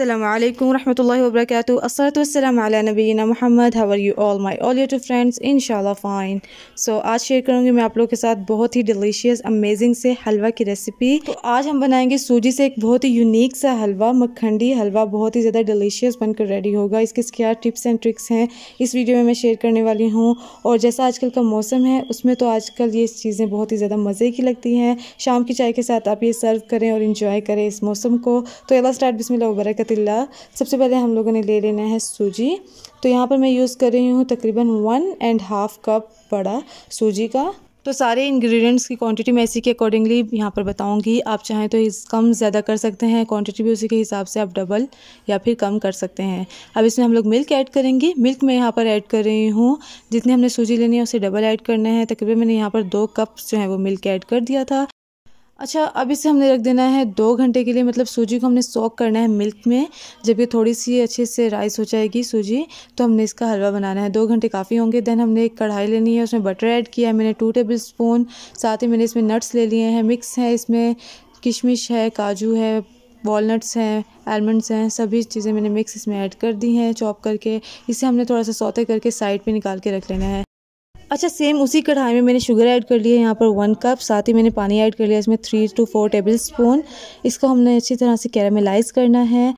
عليكم ورحمة الله وبركاته الصلاة والسلام على نبينا محمد How are you all my all two friends? Inshallah fine. So आज share करूँगी मैं आप लोगों के साथ बहुत ही डिलीशियस अमेजिंग से हलवा की रेसिपी तो आज हम बनाएंगे सूजी से एक बहुत ही यूनिक सा हलवा मखंडी हलवा बहुत ही ज़्यादा डिलीशियस बनकर रेडी होगा इसके क्या टिप्स एंड ट्रिक्स हैं इस वीडियो में मैं शेयर करने वाली हूँ और जैसा आजकल का मौसम है उसमें तो आजकल ये चीज़ें बहुत ही ज़्यादा मज़े की लगती हैं शाम की चाय के साथ आप ये सर्व करें और इन्जॉय करें इस मौसम को तो एला स्टार्ट बिस्मिल्लाह बरकतिल्ला सबसे पहले हम लोगों ने ले लेना है सूजी तो यहाँ पर मैं यूज़ कर रही हूँ तकरीबन वन एंड हाफ़ कप बड़ा सूजी का तो सारे इंग्रेडिएंट्स की क्वांटिटी मैं इसी के अकॉर्डिंगली यहाँ पर बताऊंगी आप चाहें तो इस कम ज़्यादा कर सकते हैं क्वांटिटी भी उसी के हिसाब से आप डबल या फिर कम कर सकते हैं अब इसमें हम लोग मिल्क ऐड करेंगे मिल्क मैं यहाँ पर ऐड कर रही हूँ जितनी हमने सूजी लेनी है उसे डबल ऐड करना है तकरीबन मैंने यहाँ पर दो कप जो है वो मिल्क ऐड कर दिया था अच्छा अब इसे हमने रख देना है दो घंटे के लिए मतलब सूजी को हमने सोक करना है मिल्क में जब ये थोड़ी सी अच्छे से राइस हो जाएगी सूजी तो हमने इसका हलवा बनाना है दो घंटे काफ़ी होंगे देन हमने एक कढ़ाई लेनी है उसमें बटर ऐड किया है मैंने टू टेबल स्पून साथ ही मैंने इसमें नट्स ले लिए हैं मिक्स हैं इसमें किशमिश है काजू है वॉलनट्स हैं आलमंड्स हैं सभी चीज़ें मैंने मिक्स इसमें ऐड कर दी हैं चॉप करके इसे हमने थोड़ा सा सौते करके साइड पे निकाल के रख लेना है अच्छा सेम उसी कढ़ाई में मैंने शुगर ऐड कर लिया यहाँ पर वन कप साथ ही मैंने पानी ऐड कर लिया इसमें three to four tablespoon इसको हमने अच्छी तरह से कैरामलाइज करना है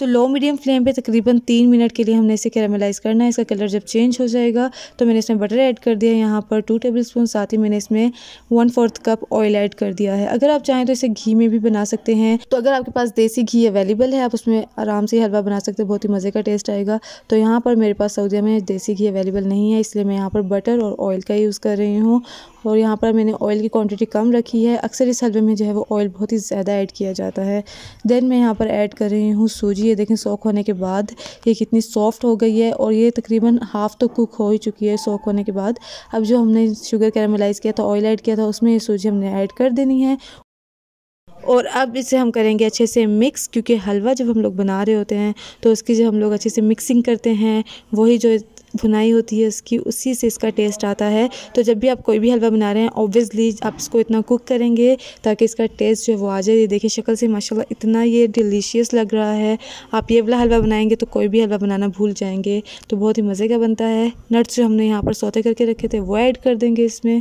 तो लो मीडियम फ्लेम पे तकरीबन तीन मिनट के लिए हमने इसे कैरामलाइज़ करना है इसका कलर जब चेंज हो जाएगा तो मैंने इसमें बटर ऐड कर दिया है यहाँ पर टू टेबल स्पून साथ ही मैंने इसमें one fourth cup oil add कर दिया है अगर आप चाहें तो इसे घी में भी बना सकते हैं तो अगर आपके पास देसी घी अवेलेबल है आप उसमें आराम से हलवा बना सकते हैं बहुत ही मज़े का टेस्ट आएगा तो यहाँ पर मेरे पास सऊदिया में देसी घी अवेलेबल नहीं है इसलिए मैं यहाँ पर बटर और ऑयल का यूज़ कर रही हूँ और यहाँ पर मैंने ऑयल की क्वांटिटी कम रखी है अक्सर इस हलवे में जो है वो ऑयल बहुत ही ज़्यादा ऐड किया जाता है देन मैं यहाँ पर ऐड कर रही हूँ सूजी ये देखें सोख होने के बाद ये कितनी सॉफ्ट हो गई है और ये तकरीबन हाफ़ तो कुक हो ही चुकी है सोख होने के बाद अब जो हमने शुगर कैरामलाइज़ किया था ऑयल ऐड किया था उसमें ये सूजी हमने ऐड कर देनी है और अब इसे हम करेंगे अच्छे से मिक्स क्योंकि हलवा जब हम लोग बना रहे होते हैं तो उसकी जब हम लोग अच्छे से मिक्सिंग करते हैं वही जो भुनाई होती है उसकी उसी से इसका टेस्ट आता है तो जब भी आप कोई भी हलवा बना रहे हैं ऑब्वियसली आप इसको इतना कुक करेंगे ताकि इसका टेस्ट जो है वो आ जाए ये देखिए शक्ल से माशाल्लाह इतना ये डिलीशियस लग रहा है आप ये वाला हलवा बनाएंगे तो कोई भी हलवा बनाना भूल जाएंगे तो बहुत ही मज़े का बनता है नट्स जो हमने यहाँ पर सौते करके रखे थे वो ऐड कर देंगे इसमें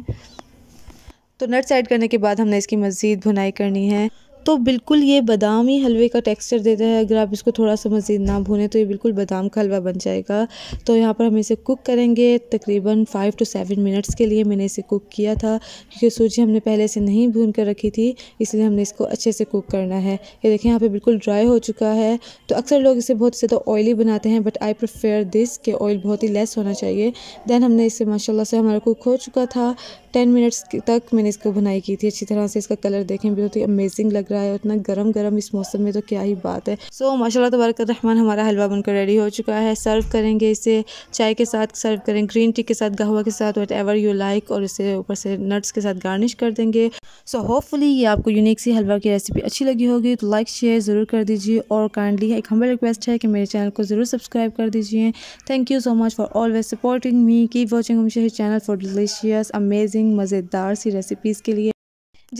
तो नट्स ऐड करने के बाद हमने इसकी मज़ीद भुनाई करनी है तो बिल्कुल ये बादाम ही हलवे का टेक्सचर देता है अगर आप इसको थोड़ा सा मज़ीद ना भूनें तो ये बिल्कुल बादाम का हलवा बन जाएगा तो यहाँ पर हम इसे कुक करेंगे तकरीबन फ़ाइव टू सेवन मिनट्स के लिए मैंने इसे कुक किया था क्योंकि सूजी हमने पहले से नहीं भून कर रखी थी इसलिए हमने इसको अच्छे से कुक करना है ये देखें यहाँ पर बिल्कुल ड्राई हो चुका है तो अक्सर लोग इसे बहुत ज़्यादा ऑयली बनाते हैं बट आई प्रफेयर दिस के ऑयल बहुत ही लेस होना चाहिए दैन हमने इसे माशाला से हमारा कुक हो चुका था टेन मिनट्स तक मैंने इसको भुनाई की थी अच्छी तरह से इसका कलर देखें बहुत ही अमेजिंग लग रहा है इतना गर्म गर्म इस मौसम में तो क्या ही बात है सो so, माशाल्लाह तबारक रहमान हमारा हलवा बनकर रेडी हो चुका है सर्व करेंगे इसे चाय के साथ सर्व करें ग्रीन टी के साथ गहवा के साथ वट एवर यू लाइक और इसे ऊपर से नट्स के साथ गार्निश कर देंगे सो so, होपफुली ये आपको यूनिक सी हलवा की रेसिपी अच्छी लगी होगी तो लाइक शेयर ज़रूर कर दीजिए और काइंडली एक हमें रिक्वेस्ट है कि मेरे चैनल को ज़रूर सब्सक्राइब कर दीजिए thank you so much for always supporting me keep watching channel for delicious amazing interesting मज़ेदार सी रेसिपीज़ के लिए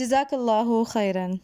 जजाकल्ला खैरन